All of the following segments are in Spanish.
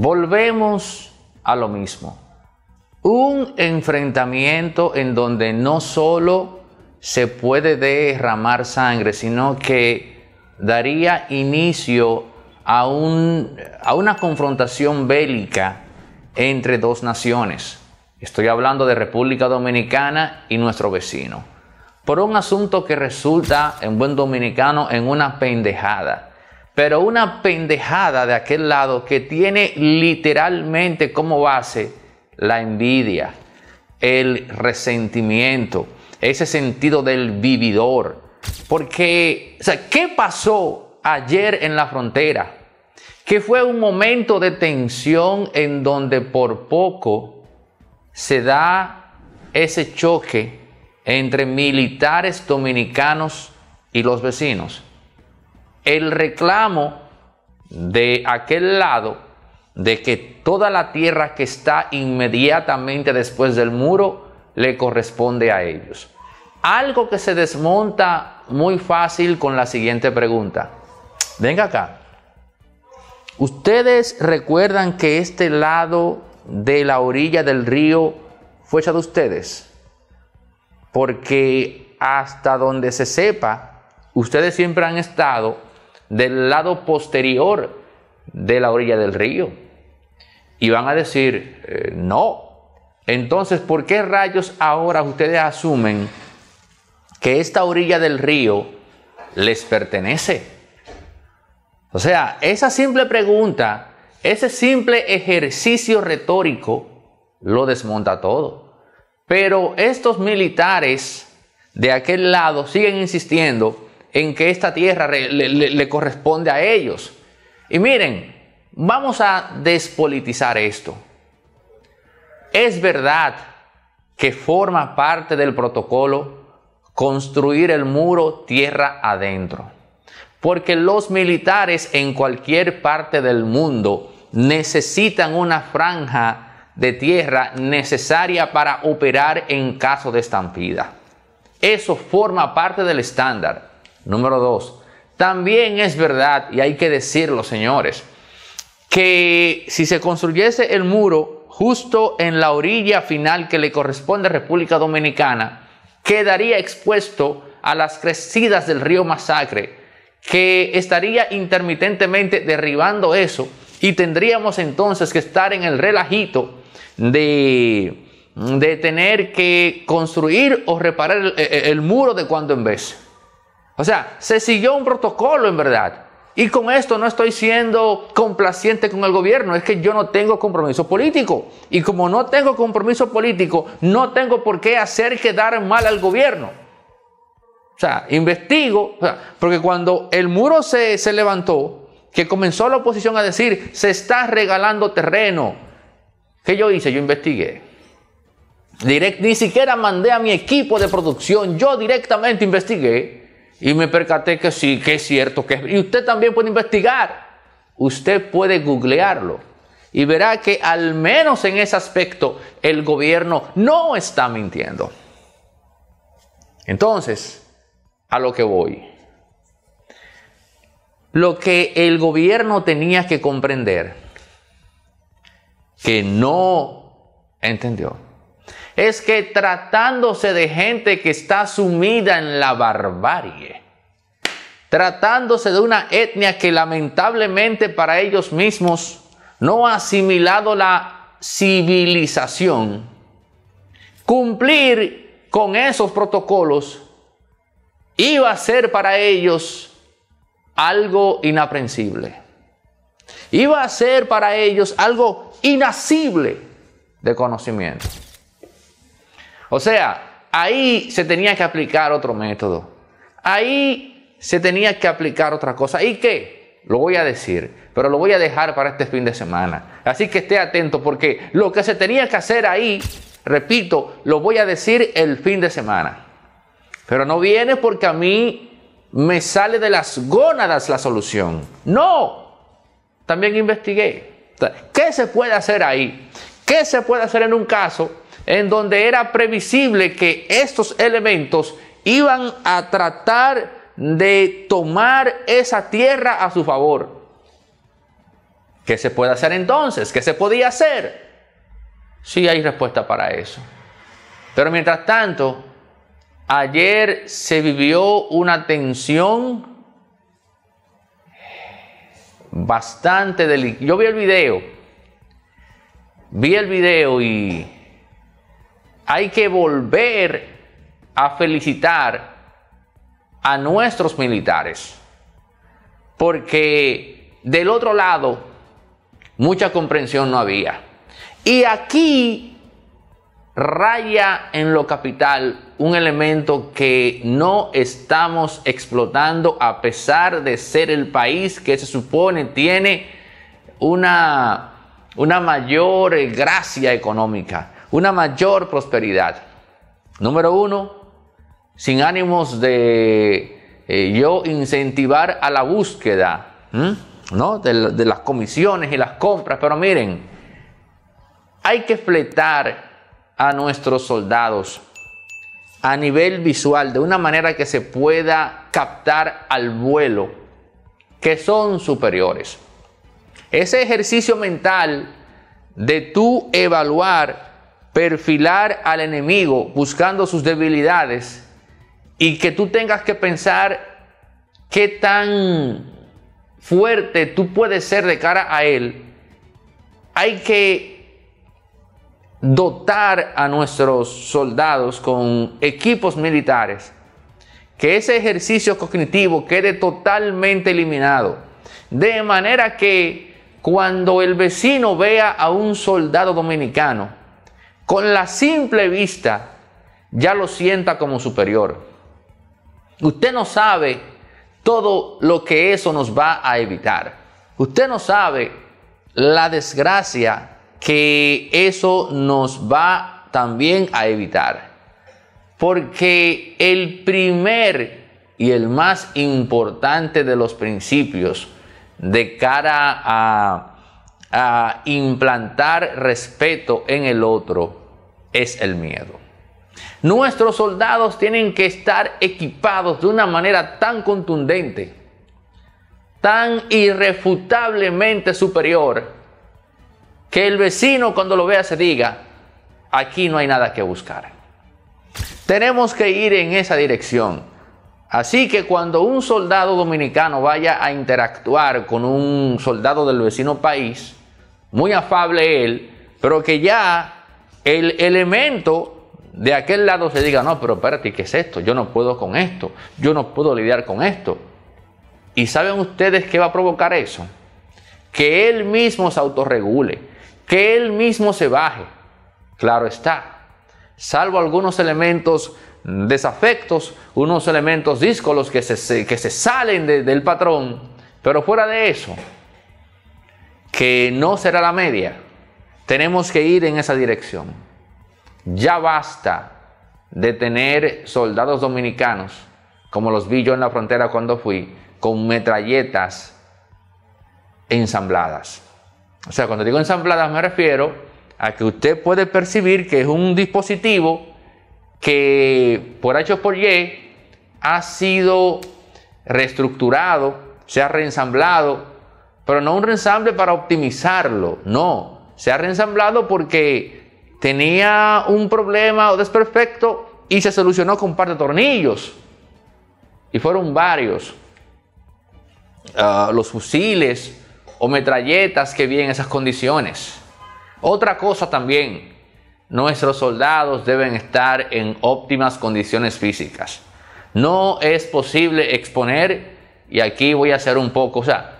Volvemos a lo mismo. Un enfrentamiento en donde no solo se puede derramar sangre, sino que daría inicio a, a una confrontación bélica entre dos naciones. Estoy hablando de República Dominicana y nuestro vecino. Por un asunto que resulta en buen dominicano en una pendejada pero una pendejada de aquel lado que tiene literalmente como base la envidia, el resentimiento, ese sentido del vividor. Porque, sea, ¿qué pasó ayer en la frontera? Que fue un momento de tensión en donde por poco se da ese choque entre militares dominicanos y los vecinos el reclamo de aquel lado de que toda la tierra que está inmediatamente después del muro le corresponde a ellos. Algo que se desmonta muy fácil con la siguiente pregunta. Venga acá. ¿Ustedes recuerdan que este lado de la orilla del río fue hecho de ustedes? Porque hasta donde se sepa, ustedes siempre han estado del lado posterior de la orilla del río. Y van a decir, eh, no. Entonces, ¿por qué rayos ahora ustedes asumen que esta orilla del río les pertenece? O sea, esa simple pregunta, ese simple ejercicio retórico, lo desmonta todo. Pero estos militares de aquel lado siguen insistiendo en que esta tierra le, corresponde a ellos. Y miren, vamos a despolitizar esto. Es verdad que forma parte del protocolo construir el muro tierra adentro. Porque los militares en cualquier parte del mundo necesitan una franja de tierra necesaria para operar en caso de estampida. Eso forma parte del estándar. Número dos, también es verdad, y hay que decirlo, señores, que si se construyese el muro justo en la orilla final que le corresponde a República Dominicana, quedaría expuesto a las crecidas del río Masacre, que estaría intermitentemente derribando eso y tendríamos entonces que estar en el relajito de, de tener que construir o reparar el, el muro de cuando en vez. O sea, se siguió un protocolo en verdad. Y con esto no estoy siendo complaciente con el gobierno, es que yo no tengo compromiso político. Y como no tengo compromiso político, no tengo por qué hacer quedar mal al gobierno. O sea, investigo, porque cuando el muro se, levantó, que comenzó la oposición a decir, se está regalando terreno. ¿Qué yo hice? Yo investigué. ni siquiera mandé a mi equipo de producción, yo directamente investigué y me percaté que sí, que es cierto, que Y usted también puede investigar. Usted puede googlearlo. Y verá que al menos en ese aspecto el gobierno no está mintiendo. Entonces, a lo que voy. Lo que el gobierno tenía que comprender, que no entendió, es que tratándose de gente que está sumida en la barbarie, tratándose de una etnia que lamentablemente para ellos mismos no ha asimilado la civilización, cumplir con esos protocolos iba a ser para ellos algo inaprensible. Iba a ser para ellos algo inasible de conocimiento. O sea, ahí se tenía que aplicar otro método. Ahí se tenía que aplicar otra cosa. ¿Y qué? Lo voy a decir, pero lo voy a dejar para este fin de semana. Así que esté atento porque lo que se tenía que hacer ahí, repito, lo voy a decir el fin de semana. Pero no viene porque a mí me sale de las gónadas la solución. No. También investigué. ¿Qué se puede hacer ahí? ¿Qué se puede hacer en un caso en donde era previsible que estos elementos iban a tratar de tomar esa tierra a su favor. ¿Qué se puede hacer entonces? ¿Qué se podía hacer? Sí hay respuesta para eso. Pero mientras tanto, ayer se vivió una tensión bastante delicada. Yo vi el video, vi el video y hay que volver a felicitar a nuestros militares, porque del otro lado mucha comprensión no había. Y aquí raya en lo capital un elemento que no estamos explotando a pesar de ser el país que se supone tiene una, una mayor eh, gracia económica una mayor prosperidad. Número uno, sin ánimos de eh, yo incentivar a la búsqueda ¿no? de, de las comisiones y las compras, pero miren, hay que fletar a nuestros soldados a nivel visual, de una manera que se pueda captar al vuelo, que son superiores. Ese ejercicio mental de tú evaluar perfilar al enemigo buscando sus debilidades y que tú tengas que pensar qué tan fuerte tú puedes ser de cara a él, hay que dotar a nuestros soldados con equipos militares, que ese ejercicio cognitivo quede totalmente eliminado, de manera que cuando el vecino vea a un soldado dominicano, con la simple vista ya lo sienta como superior. Usted no sabe todo lo que eso nos va a evitar. Usted no sabe la desgracia que eso nos va también a evitar. Porque el primer y el más importante de los principios de cara a, implantar respeto en el otro es el miedo. Nuestros soldados tienen que estar equipados de una manera tan contundente, tan irrefutablemente superior, que el vecino cuando lo vea se diga, aquí no hay nada que buscar. Tenemos que ir en esa dirección. Así que cuando un soldado dominicano vaya a interactuar con un soldado del vecino país, muy afable él, pero que ya el elemento de aquel lado se diga, no, pero espérate, ¿qué es esto? Yo no puedo con esto, yo no puedo lidiar con esto. ¿Y saben ustedes qué va a provocar eso? Que él mismo se autorregule, que él mismo se baje. Claro está, salvo algunos elementos desafectos, unos elementos díscolos que se, que se salen del patrón, pero fuera de eso, que no será la media tenemos que ir en esa dirección. Ya basta de tener soldados dominicanos, como los vi yo en la frontera cuando fui, con metralletas ensambladas. O sea, cuando digo ensambladas me refiero a que usted puede percibir que es un dispositivo que por H por Y ha sido reestructurado, se ha reensamblado, pero no un reensamble para optimizarlo, no, se ha reensamblado porque tenía un problema o desperfecto y se solucionó con un par de tornillos. Y fueron varios. Ah, los fusiles o metralletas que vi en esas condiciones. Otra cosa también, nuestros soldados deben estar en óptimas condiciones físicas. No es posible exponer, y aquí voy a hacer un poco, o sea,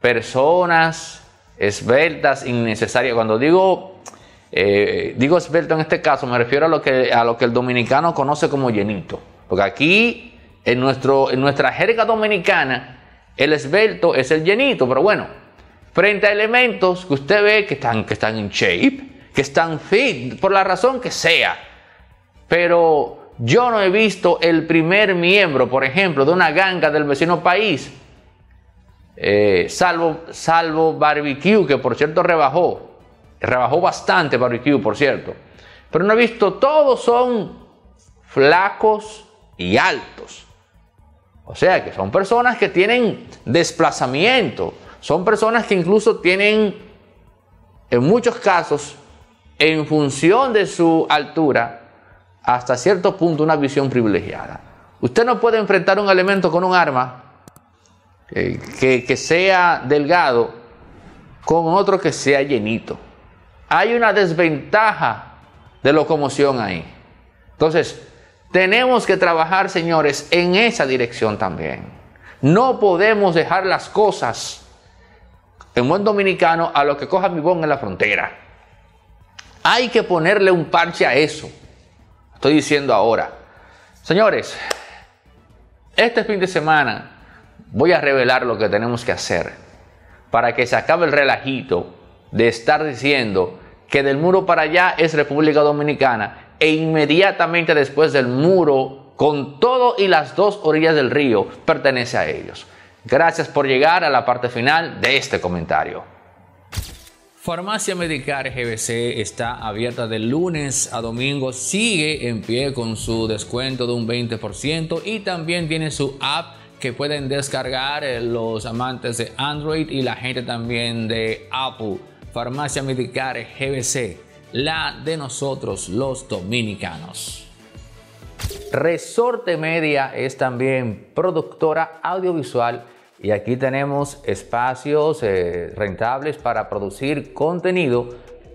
personas esbeltas, innecesarias. Cuando digo, eh, digo esbelto en este caso, me refiero a lo, que, a lo que el dominicano conoce como llenito. Porque aquí, en, nuestro, en nuestra jerga dominicana, el esbelto es el llenito. Pero bueno, frente a elementos que usted ve que están, que están en shape, que están fit, por la razón que sea. Pero yo no he visto el primer miembro, por ejemplo, de una ganga del vecino país eh, salvo, salvo Barbecue, que por cierto rebajó. Rebajó bastante Barbecue, por cierto. Pero no he visto, todos son flacos y altos. O sea que son personas que tienen desplazamiento. Son personas que incluso tienen, en muchos casos, en función de su altura, hasta cierto punto una visión privilegiada. Usted no puede enfrentar un elemento con un arma eh, que, sea delgado con otro que sea llenito. Hay una desventaja de locomoción ahí. Entonces, tenemos que trabajar, señores, en esa dirección también. No podemos dejar las cosas en buen dominicano a lo que coja mi bon en la frontera. Hay que ponerle un parche a eso. Estoy diciendo ahora. Señores, este fin de semana voy a revelar lo que tenemos que hacer para que se acabe el relajito de estar diciendo que del muro para allá es República Dominicana e inmediatamente después del muro, con todo y las dos orillas del río, pertenece a ellos. Gracias por llegar a la parte final de este comentario. Farmacia Medicar GBC está abierta de lunes a domingo, sigue en pie con su descuento de un 20% y también tiene su app que pueden descargar eh, los amantes de Android y la gente también de Apple. Farmacia Medicare GBC, la de nosotros los dominicanos. Resorte Media es también productora audiovisual y aquí tenemos espacios eh, rentables para producir contenido